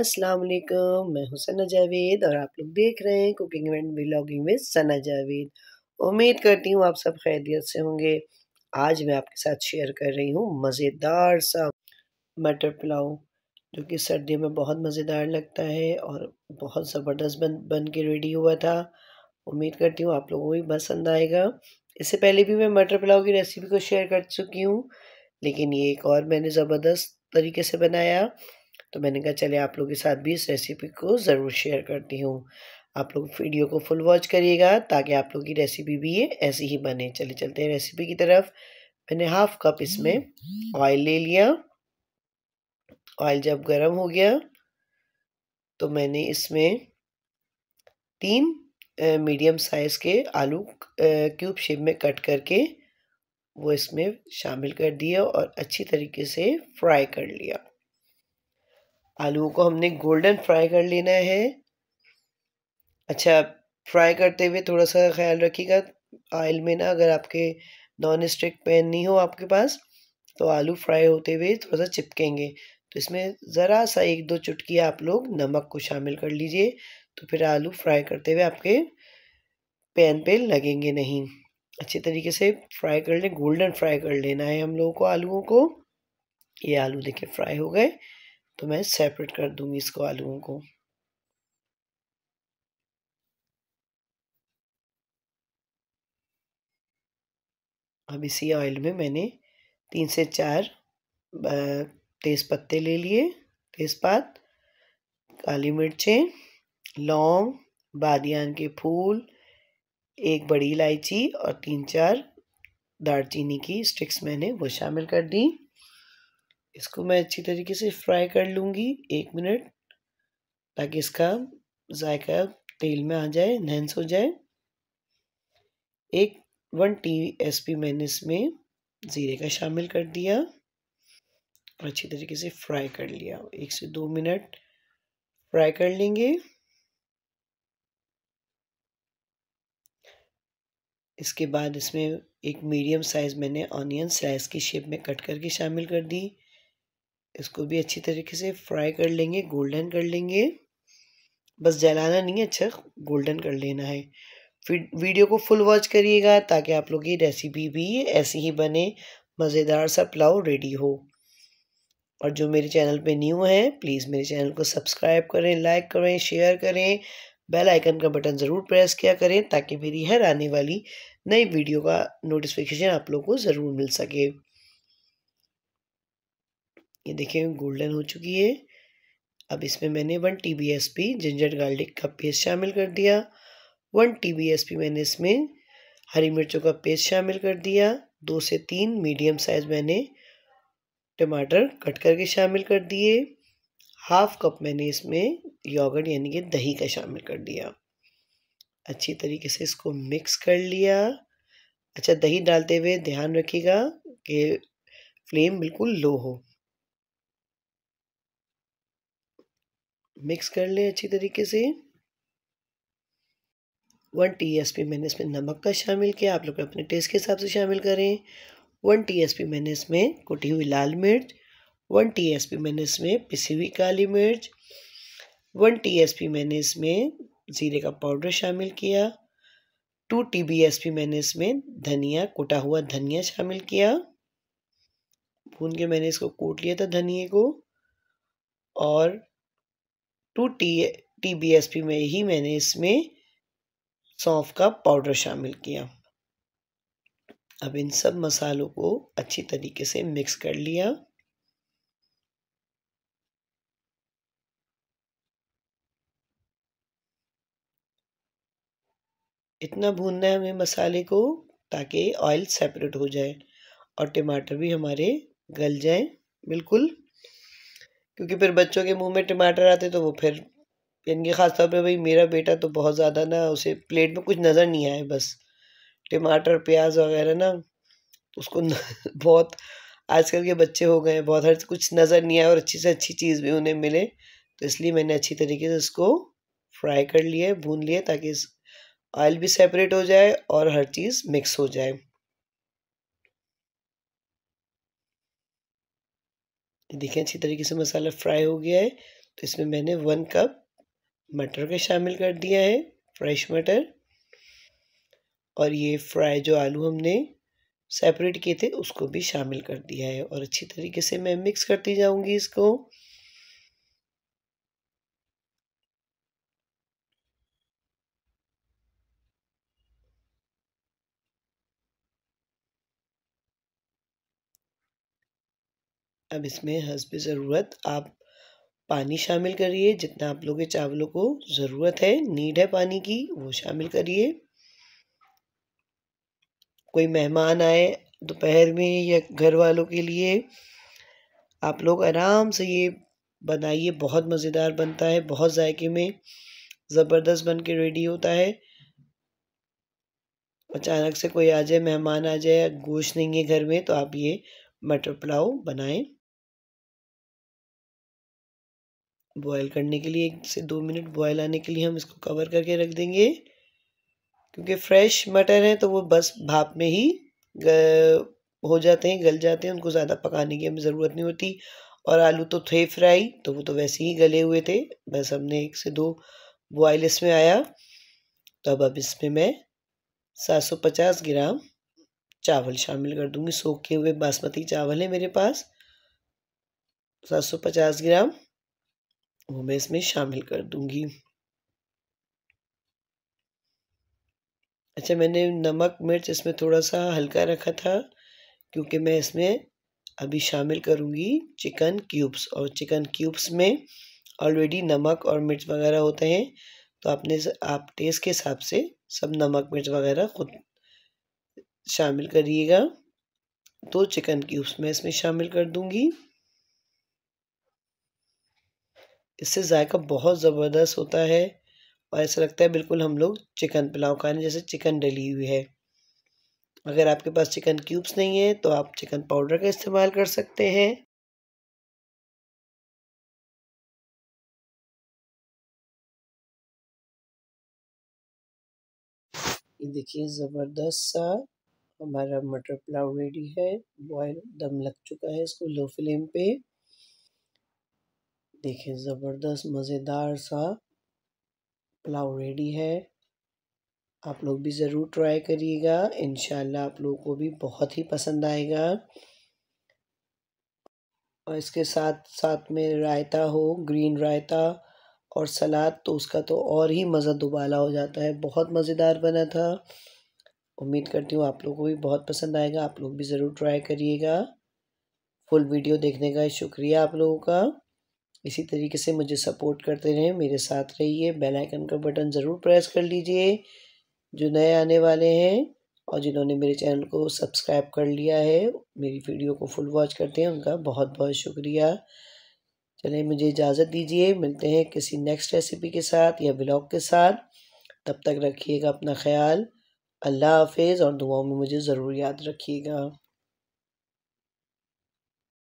अस्सलाम वालेकुम मैं हूं सना जावेद और आप लोग देख रहे हैं कुकिंग एंड ब्लॉगिंग में सना जावेद उम्मीद करती हूं आप सब खैरियत से होंगे आज मैं आपके साथ शेयर कर रही हूं मज़ेदार सा मटर पुलाव जो कि सर्दियों में बहुत मज़ेदार लगता है और बहुत ज़बरदस्त बन बन के रेडी हुआ था उम्मीद करती हूँ आप लोगों को भी पसंद आएगा इससे पहले भी मैं मटर पुलाव की रेसिपी को शेयर कर चुकी हूँ लेकिन ये एक और मैंने ज़बरदस्त तरीके से बनाया तो मैंने कहा चले आप लोगों के साथ भी इस रेसिपी को ज़रूर शेयर करती हूँ आप लोग वीडियो को फुल वॉच करिएगा ताकि आप लोग की रेसिपी भी ये ऐसी ही बने चले चलते हैं रेसिपी की तरफ मैंने हाफ कप इसमें ऑयल ले लिया ऑयल जब गर्म हो गया तो मैंने इसमें तीन मीडियम साइज़ के आलू क्यूब शेप में कट करके वो इसमें शामिल कर दिया और अच्छी तरीके से फ्राई कर लिया आलू को हमने गोल्डन फ्राई कर लेना है अच्छा फ्राई करते हुए थोड़ा सा ख्याल रखिएगा आयल में ना अगर आपके नॉन स्टिक पैन नहीं हो आपके पास तो आलू फ्राई होते हुए थोड़ा सा चिपकेंगे तो इसमें ज़रा सा एक दो चुटकी आप लोग नमक को शामिल कर लीजिए तो फिर आलू फ्राई करते हुए आपके पैन पे लगेंगे नहीं अच्छे तरीके से फ्राई कर लें गोल्डन फ्राई कर लेना है हम लोगों को आलूओं को ये आलू देखिए फ्राई हो गए तो मैं सेपरेट कर दूंगी इसको आलूओं को अब इसी ऑयल में मैंने तीन से चार तेज़ पत्ते ले लिए तेज़पात काली मिर्चें लौंग बादियान के फूल एक बड़ी इलायची और तीन चार दालचीनी की स्टिक्स मैंने वो शामिल कर दी इसको मैं अच्छी तरीके से फ्राई कर लूँगी एक मिनट ताकि इसका जायका तेल में आ जाए नहस हो जाए एक वन टी एस पी मैंने इसमें ज़ीरे का शामिल कर दिया और अच्छी तरीके से फ्राई कर लिया एक से दो मिनट फ्राई कर लेंगे इसके बाद इसमें एक मीडियम साइज़ मैंने ऑनियन स्लाइस की शेप में कट करके शामिल कर दी इसको भी अच्छी तरीके से फ्राई कर लेंगे गोल्डन कर लेंगे बस जलाना नहीं है अच्छा गोल्डन कर लेना है फिर वीडियो को फुल वॉच करिएगा ताकि आप लोग की रेसिपी भी ऐसी ही बने मज़ेदार सा पुलाव रेडी हो और जो मेरे चैनल पे न्यू हैं प्लीज़ मेरे चैनल को सब्सक्राइब करें लाइक करें शेयर करें बेल आइकन का बटन ज़रूर प्रेस किया करें ताकि मेरी हर आने वाली नई वीडियो का नोटिफिकेशन आप लोग को ज़रूर मिल सके ये देखिए गोल्डन हो चुकी है अब इसमें मैंने one T B S P ginger garlic का पेस्ट शामिल कर दिया one T B S P मैंने इसमें हरी मिर्चों का पेस्ट शामिल कर दिया दो से तीन मीडियम साइज़ मैंने टमाटर कट करके शामिल कर दिए हाफ कप मैंने इसमें योगर्ट यानी कि दही का शामिल कर दिया अच्छी तरीके से इसको मिक्स कर लिया अच्छा दही डालते हुए ध्यान रखिएगा कि फ्लेम बिल्कुल लो हो मिक्स कर लें अच्छी तरीके से वन टी एस पी मैंने इसमें नमक का शामिल किया आप लोग अपने टेस्ट के हिसाब से शामिल करें वन टी एस पी मैंने इसमें कुटी हुई लाल मिर्च वन टी एस पी मैंने इसमें पिसी हुई काली मिर्च वन टी एस पी मैंने इसमें ज़ीरे का पाउडर शामिल किया two T B S P मैंने इसमें धनिया कुटा हुआ धनिया शामिल किया भून के मैंने इसको कूट लिया था धनिए को और two T T B S P में ही मैंने इसमें सौंफ का पाउडर शामिल किया अब इन सब मसालों को अच्छी तरीके से मिक्स कर लिया इतना भूनना है हमें मसाले को ताकि ऑयल सेपरेट हो जाए और टमाटर भी हमारे गल जाए बिल्कुल क्योंकि फिर बच्चों के मुंह में टमाटर आते तो वो फिर यानी कि ख़ासतौर पे भाई मेरा बेटा तो बहुत ज़्यादा ना उसे प्लेट में कुछ नज़र नहीं आए बस टमाटर प्याज वगैरह ना तो उसको न, बहुत आजकल के बच्चे हो गए बहुत हर कुछ नज़र नहीं आए और अच्छी से अच्छी चीज़ भी उन्हें मिले तो इसलिए मैंने अच्छी तरीके से उसको फ्राई कर लिए भून लिए ताकि ऑयल भी सेपरेट हो जाए और हर चीज़ मिक्स हो जाए ये देखें अच्छी तरीके से मसाला फ्राई हो गया है तो इसमें मैंने वन कप मटर का शामिल कर दिया है फ्रेश मटर और ये फ्राई जो आलू हमने सेपरेट किए थे उसको भी शामिल कर दिया है और अच्छी तरीके से मैं मिक्स करती जाऊंगी इसको अब इसमें हसब ज़रूरत आप पानी शामिल करिए जितना आप लोग के चावलों को ज़रूरत है नीड है पानी की वो शामिल करिए कोई मेहमान आए दोपहर में या घर वालों के लिए आप लोग आराम से ये बनाइए बहुत मज़ेदार बनता है बहुत जायके में ज़बरदस्त बन के रेडी होता है अचानक से कोई आ जाए मेहमान आ जाए गोश्त नहीं है घर में तो आप ये मटर पुलाव बनाएं बॉयल करने के लिए एक से दो मिनट बॉयल आने के लिए हम इसको कवर करके रख देंगे क्योंकि फ्रेश मटर हैं तो वो बस भाप में ही हो जाते हैं गल जाते हैं उनको ज़्यादा पकाने की हमें ज़रूरत नहीं होती और आलू तो थे फ्राई तो वो तो वैसे ही गले हुए थे बस हमने एक से दो बॉयल इसमें आया तो अब अब इसमें मैं 750 ग्राम चावल शामिल कर दूंगी सोखे हुए बासमती चावल है मेरे पास 750 ग्राम वो मैं इसमें शामिल कर दूंगी अच्छा मैंने नमक मिर्च इसमें थोड़ा सा हल्का रखा था क्योंकि मैं इसमें अभी शामिल करूंगी चिकन क्यूब्स और चिकन क्यूब्स में ऑलरेडी नमक और मिर्च वगैरह होते हैं तो आपने आप टेस्ट के हिसाब से सब नमक मिर्च वगैरह खुद शामिल करिएगा तो चिकन क्यूब्स मैं इसमें शामिल कर दूंगी इससे जायका बहुत ज़बरदस्त होता है और ऐसा लगता है बिल्कुल हम लोग चिकन पुलाव खाने जैसे चिकन डली हुई है अगर आपके पास चिकन क्यूब्स नहीं है तो आप चिकन पाउडर का इस्तेमाल कर सकते हैं ये देखिए ज़बरदस्त सा हमारा मटर पुलाव रेडी है बॉयल दम लग चुका है इसको लो फ्लेम पे देखें ज़बरदस्त मज़ेदार सा पुलाव रेडी है आप लोग भी ज़रूर ट्राई करिएगा इन आप लोगों को भी बहुत ही पसंद आएगा और इसके साथ साथ में रायता हो ग्रीन रायता और सलाद तो उसका तो और ही मज़ा दुबाला हो जाता है बहुत मज़ेदार बना था उम्मीद करती हूँ आप लोगों को भी बहुत पसंद आएगा आप लोग भी ज़रूर ट्राई करिएगा फुल वीडियो देखने का शुक्रिया आप लोगों का इसी तरीके से मुझे सपोर्ट करते रहें मेरे साथ रहिए बेल आइकन का बटन ज़रूर प्रेस कर लीजिए जो नए आने वाले हैं और जिन्होंने मेरे चैनल को सब्सक्राइब कर लिया है मेरी वीडियो को फुल वॉच करते हैं उनका बहुत बहुत शुक्रिया चलिए मुझे इजाज़त दीजिए मिलते हैं किसी नेक्स्ट रेसिपी के साथ या ब्लॉग के साथ तब तक रखिएगा अपना ख्याल अल्लाह हाफिज़ और दुआओं में मुझे ज़रूर याद रखिएगा